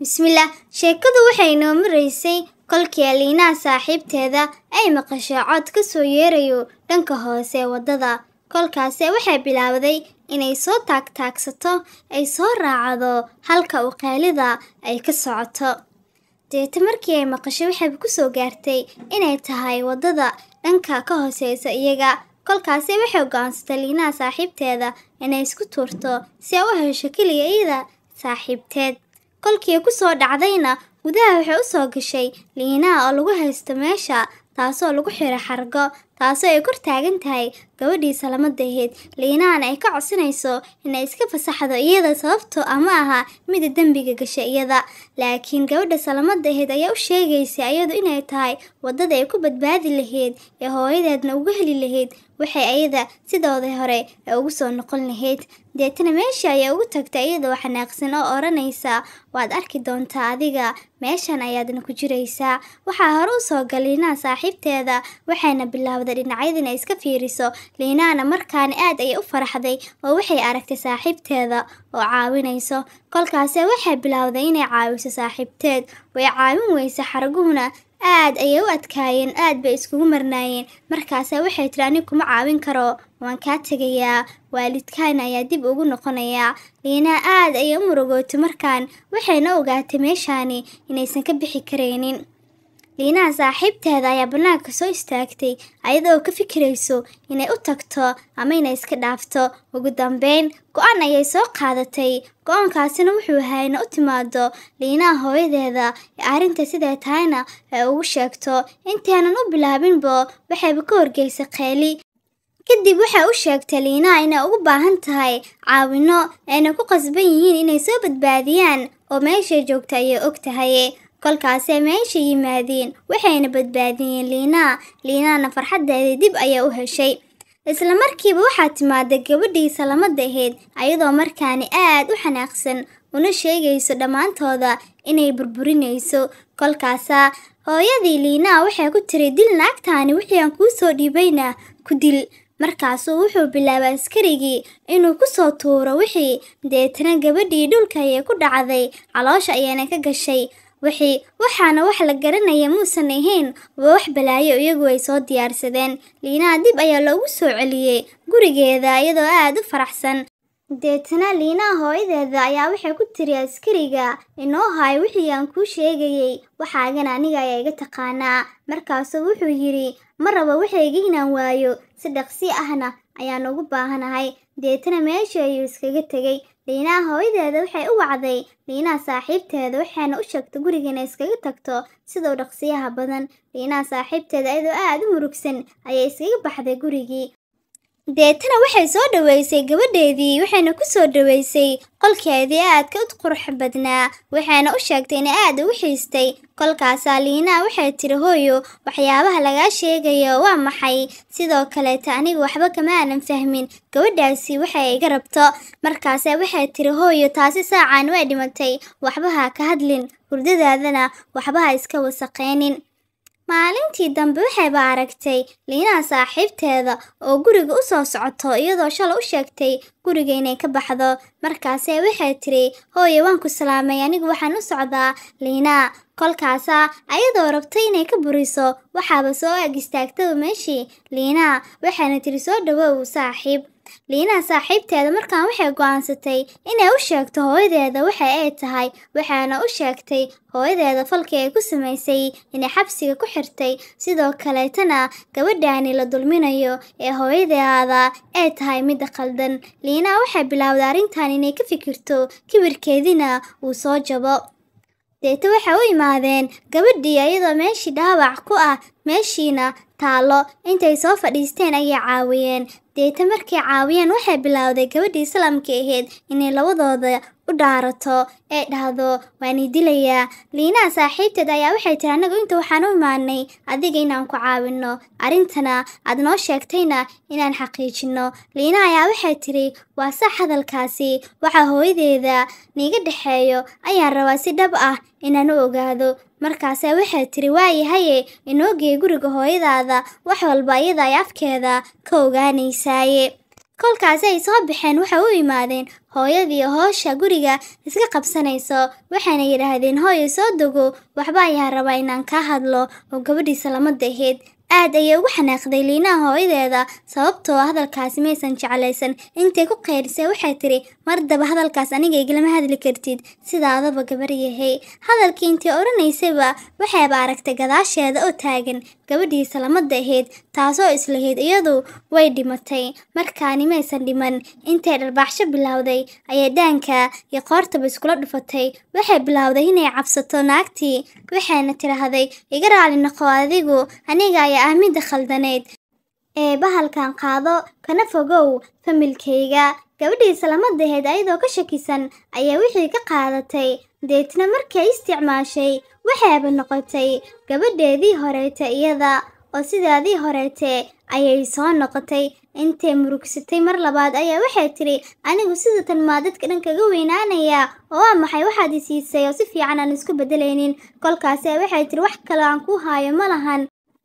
bismillaah sheekadu waxay noo maraysay kolkii aliinaha saaxiibteeda ay maqashay cod ka soo yeerayo dhanka hoose waddada kolkaase waxay bilaawday inay soo taagtaagsato ay soo raacdo halka uqaalida ay ka socoto deeta markii ay maqashay waxayba ku soo gaartay inay tahay waddada dhanka ka hooseysa iyaga kolkaase waxay go-aansatay liinaha saaxiibteeda inay isku tuurto si ay u hesho keliga iyada saaxiibteed kolkii kusoo dhacdayna gudaha waxay u soo gashay liinaha oo lagu haysto meesha taasoo lagu xiray xargo taasoo ay kor taagan tahay gabadhii salamadaheed liinahana ay ka codsanayso inay iska fasaxdo iyada sababto ama ah aha mida dembiga gasha iyada laakiin gabadha salamadaheed ayaa u sheegaysa iyadu inay tahay waddada ay ku badbaadi lahayd ee hooyadeedna uga heli lahayd waxay ayada sidooda hore ay ugu soo noqon lahayd deetana meeshii ayaa ugu tagtay iyadoo xanaaqsan oo odhanaysa waad arki doontaa adiga meeshan ayaadna ku jiraysaa waxaa hore u soo galay liinaa saaxiibteeda waxayna bilowday dhinacyad iska fiiriso liinaana markaana aad ayay u faraxday oo waxay aragtay saaxiibteeda oo caawinayso kolkaase waxay bilowday inay caawiso saaxiibteed way caawin weysa xaraguhuna aad ayay u adkaayeen aad bay iskugu marnaayeen markaase waxay tidhi ani kuma caawin karo waan kaa tegayaa waalidkaan ayaa dib ugu noqonayaa liinaa aad ayay u murugootay markaan waxayna ogaatay meeshaani inaysan ka bixi karaynin liinaha saaxiibteeda ayaa banaanka soo istaagtay ayada ka fikirayso inay u tagto ama inay iska dhaafto ugu dambeyn go-aan ayay soo qaadatay go-aankaasina wuxuu ahaa ina u timaado liinaha hooyadeeda ee arrinta sidee tahayna ay ugu sheegto intaanan u bilaabinbo waxayba ka horgeysay qeeli kadib waxay u sheegtay liinaha inay ugu baahan tahay caawino ayna ku qasban yihiin inay soo badbaadiyaan oo meeshay joogta ayay og tahay kolkaasee meeshay yimaadeen waxayna badbaadiyeen liinaa liinaana farxaddeedii dib ayaa u heshay isla markiiba waxaa timaaday gabadhii salamada ahayd ayadoo markaani aad u xanaaqsan una sheegayso dhammaantooda inay burburinayso kolkaasaa hooyadii liinaa waxay ku tiri dil naagtaani wixii aan kuu soo dhiibayna ku dil markaasuu wuxuu bilaabay askarigii inuu ku soo tuuro wixii deetana gabadhii dhulka ayay ku dhacday caloosha ayayna ka gashay wixii waxaana wax la garanaya muusan ahayn waa wax balaayo iyagu ay soo diyaarsadeen liinaa dib ayaa loogu soo celiyey gurigeeda iyadoo aad u faraxsan deetana liinaa hooyadeeda ayaa waxay ku tiri askariga inoo haay wixii aan kuu sheegayey waxaagana aniga ayaa iga taqaanaa markaasuu wuxuu yidhi ma rabo waxayga inaan waayo si dhaqsi ahna ayaan ugu baahanahay deetana meeshii ayuu iskaga tegay liinaa hooyadeeda waxay u wacday liinaa saaxiibteeda waxayna u sheegtay guriga inay iskaga tagto sidau dhaqsiyaha badan liinaa saaxiibteeda iyadoo aada u murugsan ayay iskaga baxday gurigii deetana waxay soo dhoweysay gabadheedii waxayna ku soo dhoweysay qolkeedii aadka u qurux badnaa waxayna u sheegtay inay aad ugu xiistay kolkaasaa liinaa waxay tiri hooyo waxyaabaha lagaa sheegayo waa maxay sidoo kaleeta aniga waxba kama aanan fahmin gabadhaasi waxay iga rabto markaase waxay tiri hooyo taasi saacan way dhimatay waxbaha ka hadlin hurdadaadana waxbaha iska wasaqeynin Maalintii dambe waxayba aragtay Liinaa saaxiibteeda oo guriga u soo socoto iyadoo shala u sheegtay guriga inay ka baxdo markaasee waxay tiri hooye waan ku salaamay anigu waxaan u socdaa Liinaa kolkaasa ayadoo rabtay inay ka buriso waxaaba soo ag istaagtaba meeshii Liinaa waxayna tiri soo dhawow saaxiib liinaa saaxiibteeda markan waxay go'aansatay inay u sheegto hooyadeeda waxa ay tahay waxaana u sheegtay hooyadeeda falkii ay ku samaysay inay xabsiga ku xirtay sidoo kaleetana gabadhaani la dulminayo ee hooyadeeda ee tahay midda khaldan liinaa waxay bilowday arrintan inay ka fikirto kibirkeedina uu soo jabo deeta waxay u imaadeen gabadhii iyadoo meeshii dhaawac ku ah meeshiina taallo intay soo fadhiisteen ayay caawiyeen deeta markay caawiyeen waxay bilowday gabadhii islamka ahayd inay labadooda u dhaarato ee dhahdo waan dilayaa liinaha saaxiibteed ayaa waxay tiri annagu inta waxaan u imaanay adiga inaan ku caawinno arrintana aad noo sheegtayna inaan xaqiijinno liinaha ayaa waxay tiri waa sax hadalkaasi waxaa hooyadeeda niiga dhexeeyo ayaan rabaa si dhab ah inaan u ogaado markaasee waxay tidhi waayahaye inoo geey guriga hooyadaada wax walba iyada ay afkeeda ka ogaanaysaaye kolkaasi ay soo baxeen waxay u imaadeen hooyadii hoosha guriga iska qabsanayso waxayna yidhaahdeen hooyo soo dogo waxba ayaa rabaa inaan kaa hadlo oo gabadhiisa lama daheed aad ayay ugu xanaaqday liinaha hooyadeeda sababtoo ah hadalkaasi maysan jeclaysan intay ku qayrisay waxay tidhi mardaba hadalkaas aniga iglama hadli kartid sidaadaba gabaryahay hadalkii intay odhanaysayba waxayba aragtay gadaasheeda oo taagan gabadhii salamadda ahayd taasoo islahayd iyadu way dhimatay markaani maysan dhiman intay dharbaaxsho bilowday ayay dhaanka iyo qoortaba iskula dhufatay waxay bilaawday inay cabsato naagtii waxayna tidhaahday iga raali noqo adigu aniga ah khaldaneed ee bahalkan qaado kana fogow familkayga gabadhiisa lama daheed ayadoo ka shakisan ayaa wixii ka qaadatay deetna markay isticmaashay waxayba noqotay gabadheedii horeeta iyada oo sidaadii horeetee ayay soo noqotay intay murugsatay mar labaad ayaa waxay tiri anigu sidatan maa dadka dhan kaga weynaanayaa oo waa ah maxay waxaad isiisay oo si fiican aan isku beddelaynin kolkaase waxay tidhi wax kale aan kuu haayo ma lahan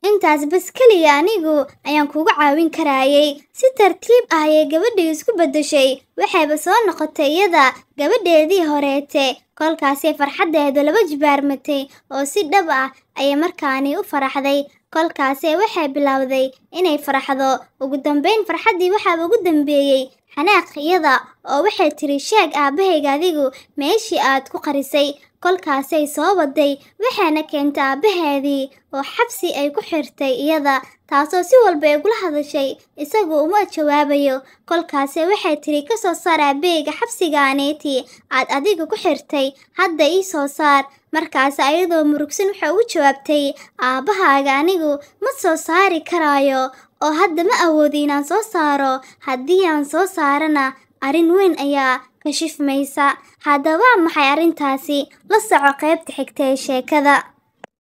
intaas bas keliya anigu ayaan kugu caawin karaayay si tartiib ah ayay gabadhii isku beddeshay waxayba soo noqotay iyada gabadheedii horeete kolkaasay farxaddeedu laba jibaarmatay oo si dhab ah ayay markaani u faraxday kolkaasee waxay bilowday inay faraxdo ugu dambayn farxaddii waxaaba ugu dambeeyey xanaaq iyada oo waxay tiri sheeg aabbahayga adigu meeshii aad ku qarisay kolkaasay soo waday waxayna keentay aabbaheedii oo xabsi ay ku xirtay iyada taasoo si walba ay gula hadashay isagu uma jawaabayo kolkaase waxay tiri ka soo saar xabsiga xabsigaaneeti aad adiga ku xirtay hadda ii soo saar markaas ayadoo murugsan waxa ugu jawaabtay aabbahaaga anigu ma soo saari karaayo oo hadda ma awoodi inaan soo saaro haddii aan soo saarana arrin weyn ayaa kashifmaysa haddaba maxay arrintaasi la soco qaybta xigta ee sheekada